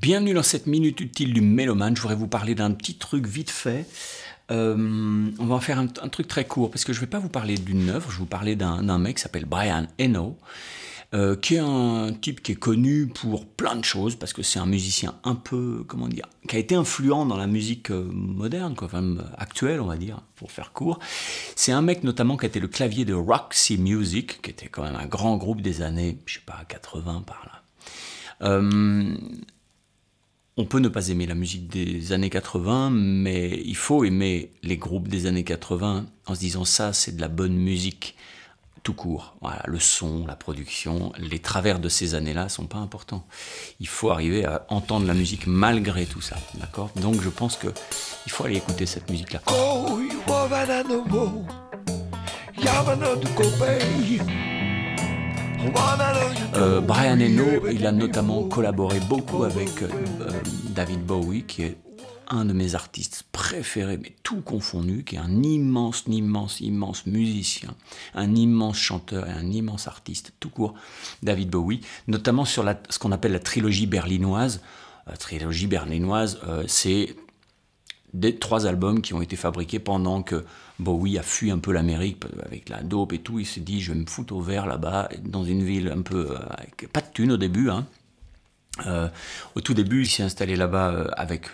Bienvenue dans cette minute utile du mélomane. Je voudrais vous parler d'un petit truc vite fait. Euh, on va en faire un, truc très court parce que je ne vais pas vous parler d'une œuvre. Je vais vous parler d'un mec qui s'appelle Brian Eno, euh, qui est un type qui est connu pour plein de choses parce que c'est un musicien un peu, comment dire, qui a été influent dans la musique euh, moderne, quand même actuelle, on va dire, pour faire court. C'est un mec notamment qui a été le clavier de Roxy Music, qui était quand même un grand groupe des années, je sais pas, 80 par là on peut ne pas aimer la musique des années 80, mais il faut aimer les groupes des années 80 en se disant ça, c'est de la bonne musique tout court. Voilà, le son, la production, les travers de ces années-là sont pas importants. Il faut arriver à entendre la musique malgré tout ça, d'accord Donc je pense que il faut aller écouter cette musique-là. Euh, Brian Eno, il a notamment collaboré beaucoup avec euh, euh, David Bowie, qui est un de mes artistes préférés, mais tout confondu, qui est un immense, immense, immense musicien, un immense chanteur et un immense artiste, tout court, David Bowie, notamment sur ce qu'on appelle la trilogie berlinoise. La trilogie berlinoise, c'est des trois albums qui ont été fabriqués pendant que Bowie a fui un peu l'Amérique avec la dope et tout. Il s'est dit, je vais me foutre au vert là-bas, dans une ville un peu euh, avec pas de thunes au début. Hein. Euh, au tout début, il s'est installé là-bas euh, avec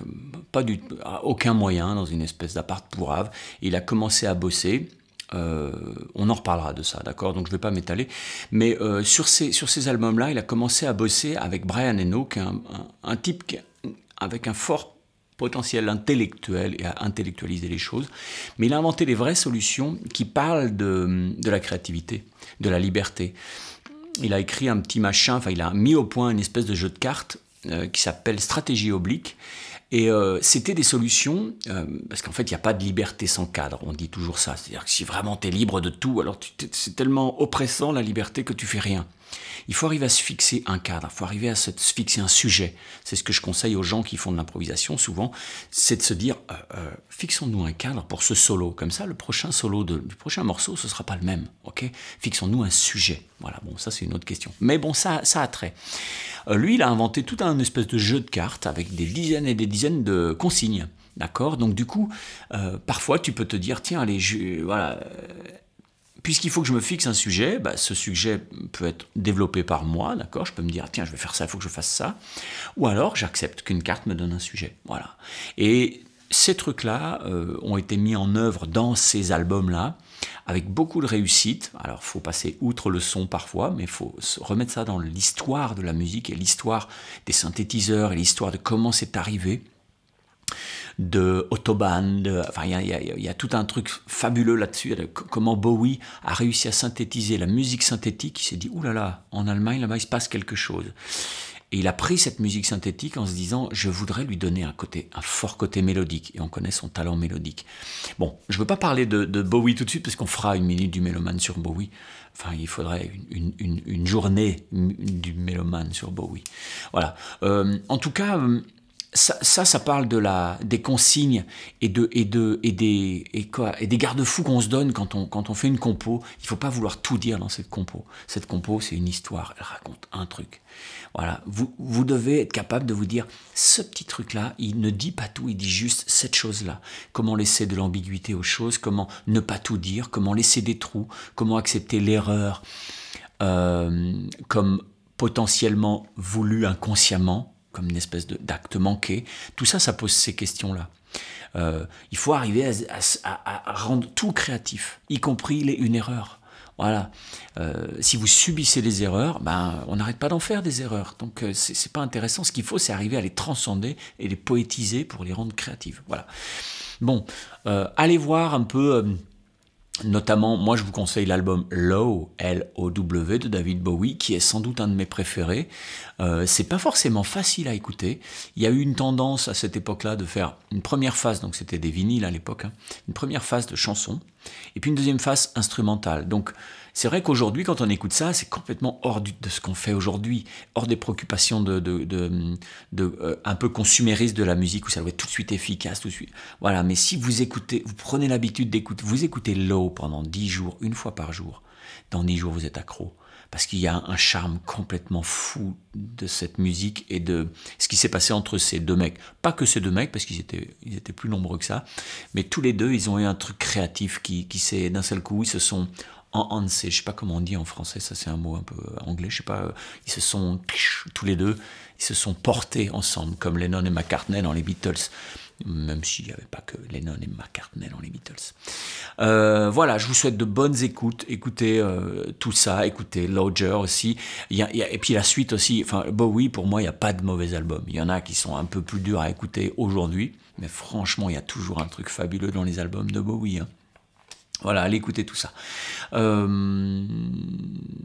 pas du, aucun moyen, dans une espèce d'appart pourave, Il a commencé à bosser. on en reparlera de ça, d'accord Donc je ne vais pas m'étaler. Mais sur ces, sur ces albums-là, il a commencé à bosser avec Brian Eno, qui est un, un, type avec un fort potentiel intellectuel et à intellectualiser les choses, mais il a inventé des vraies solutions qui parlent de, la créativité, de la liberté. Il a écrit un petit machin, enfin il a mis au point une espèce de jeu de cartes euh, qui s'appelle Stratégie oblique. Et euh, c'était des solutions, euh, parce qu'en fait, il n'y a pas de liberté sans cadre, on dit toujours ça. C'est-à-dire que si vraiment tu es libre de tout, alors c'est tellement oppressant la liberté que tu fais rien. Il faut arriver à se fixer un cadre, il faut arriver à se fixer un sujet. C'est ce que je conseille aux gens qui font de l'improvisation souvent, c'est de se dire, euh, euh, fixons-nous un cadre pour ce solo. Comme ça, le prochain solo de, du prochain morceau, ce ne sera pas le même. ok fixons-nous un sujet. Voilà, bon, ça c'est une autre question. Mais bon, ça, ça a trait. Euh, lui, il a inventé tout un espèce de jeu de cartes avec des dizaines et des dizaines de consignes. D'accord Donc du coup, parfois tu peux te dire, tiens, allez, voilà, puisqu'il faut que je me fixe un sujet, bah, ce sujet peut être développé par moi, d'accord Je peux me dire, tiens, je vais faire ça, il faut que je fasse ça. Ou alors, j'accepte qu'une carte me donne un sujet. Voilà. Et ces trucs-là euh, ont été mis en œuvre dans ces albums-là avec beaucoup de réussite. Alors, faut passer outre le son parfois, mais faut remettre ça dans l'histoire de la musique et l'histoire des synthétiseurs et l'histoire de comment c'est arrivé de Autobahn. enfin, il y, a, tout un truc fabuleux là-dessus. Comment Bowie a réussi à synthétiser la musique synthétique. Il s'est dit, oulala, là là, en Allemagne, là-bas, il se passe quelque chose. Et il a pris cette musique synthétique en se disant je voudrais lui donner un côté, un fort côté mélodique. Et on connaît son talent mélodique. Bon, je ne veux pas parler de, Bowie tout de suite parce qu'on fera une minute du mélomane sur Bowie. Enfin, il faudrait une, journée du mélomane sur Bowie. Voilà. Euh, en tout cas, euh, ça, ça, parle de la, des consignes et, de, et, de, et des, et et des garde-fous qu'on se donne quand on, quand on fait une compo. Il ne faut pas vouloir tout dire dans cette compo. Cette compo, c'est une histoire. Elle raconte un truc. Voilà. Vous, vous devez être capable de vous dire ce petit truc-là, il ne dit pas tout, il dit juste cette chose-là. Comment laisser de l'ambiguïté aux choses, comment ne pas tout dire, comment laisser des trous, comment accepter l'erreur euh, comme potentiellement voulu inconsciemment comme une espèce d'acte manqué. Tout ça, ça pose ces questions-là. Euh, il faut arriver à, rendre tout créatif, y compris les, une erreur. Voilà. Euh, si vous subissez les erreurs, ben, on n'arrête pas d'en faire des erreurs. Donc, euh, ce n'est pas intéressant. Ce qu'il faut, c'est arriver à les transcender et les poétiser pour les rendre créatives. Voilà. Bon, allez voir un peu Notamment, moi je vous conseille l'album Low, L-O-W de David Bowie, qui est sans doute un de mes préférés. Euh, c'est pas forcément facile à écouter. Il y a eu une tendance à cette époque-là de faire une première phase, donc c'était des vinyles à l'époque, hein, une première phase de chansons et puis une deuxième phase instrumentale. Donc c'est vrai qu'aujourd'hui, quand on écoute ça, c'est complètement hors de ce qu'on fait aujourd'hui, hors des préoccupations de, de, euh, un peu consuméristes de la musique où ça doit être tout de suite efficace, tout de suite. Voilà, mais si vous écoutez, vous prenez l'habitude d'écouter, vous écoutez Low pendant 10 jours, une fois par jour, dans 10 jours vous êtes accro parce qu'il y a un charme complètement fou de cette musique et de ce qui s'est passé entre ces deux mecs. Pas que ces deux mecs, parce qu'ils étaient, ils étaient plus nombreux que ça, mais tous les deux, ils ont eu un truc créatif qui, qui s'est d'un seul coup, ils se sont enhancé. Je sais pas comment on dit en français, ça c'est un mot un peu euh, anglais, je sais pas. Euh, ils se sont, tous les deux, ils se sont portés ensemble, comme Lennon et McCartney dans les Beatles. Même s'il n'y avait pas que Lennon et McCartney dans les Beatles. Euh, voilà, je vous souhaite de bonnes écoutes. Écoutez tout ça, écoutez Lodger aussi. et puis la suite aussi. Enfin, Bowie, pour moi, il n'y a pas de mauvais albums. Il y en a qui sont un peu plus durs à écouter aujourd'hui. Mais franchement, il y a toujours un truc fabuleux dans les albums de Bowie. Hein. Voilà, allez écouter tout ça. Euh,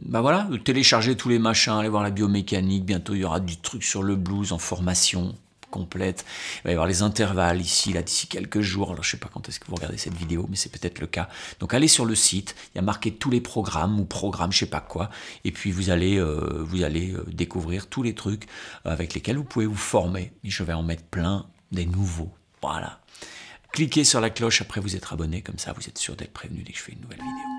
bah voilà, télécharger tous les machins, allez voir la biomécanique. Bientôt, il y aura du truc sur le blues en formation complète. Il va y avoir les intervalles ici, là, d'ici quelques jours. Alors, je sais pas quand est-ce que vous regardez cette vidéo, mais c'est peut-être le cas. Donc, allez sur le site. Il y a marqué tous les programmes ou programmes, je ne sais pas quoi. Et puis, vous allez, euh, vous allez euh, découvrir tous les trucs avec lesquels vous pouvez vous former. Et je vais en mettre plein des nouveaux. Voilà. Cliquez sur la cloche après vous être abonné, comme ça vous êtes sûr d'être prévenu dès que je fais une nouvelle vidéo.